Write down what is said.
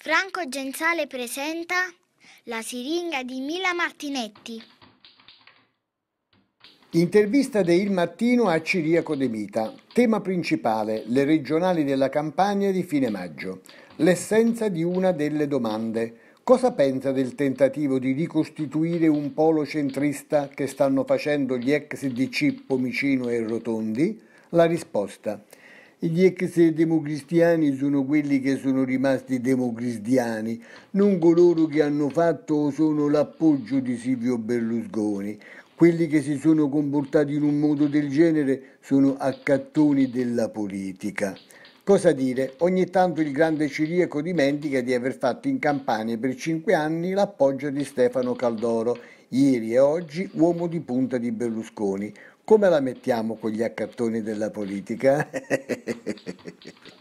Franco Genzale presenta La siringa di Mila Martinetti. Intervista de Il Mattino a Ciriaco De Mita. Tema principale, le regionali della campagna di fine maggio. L'essenza di una delle domande. Cosa pensa del tentativo di ricostituire un polo centrista che stanno facendo gli ex DC Pomicino e Rotondi? La risposta gli ex democristiani sono quelli che sono rimasti democristiani, non coloro che hanno fatto o sono l'appoggio di Silvio Berlusconi. Quelli che si sono comportati in un modo del genere sono accattoni della politica. Cosa dire? Ogni tanto il grande ciriaco dimentica di aver fatto in campagna per cinque anni l'appoggio di Stefano Caldoro, ieri e oggi uomo di punta di Berlusconi. Come la mettiamo con gli accattoni della politica?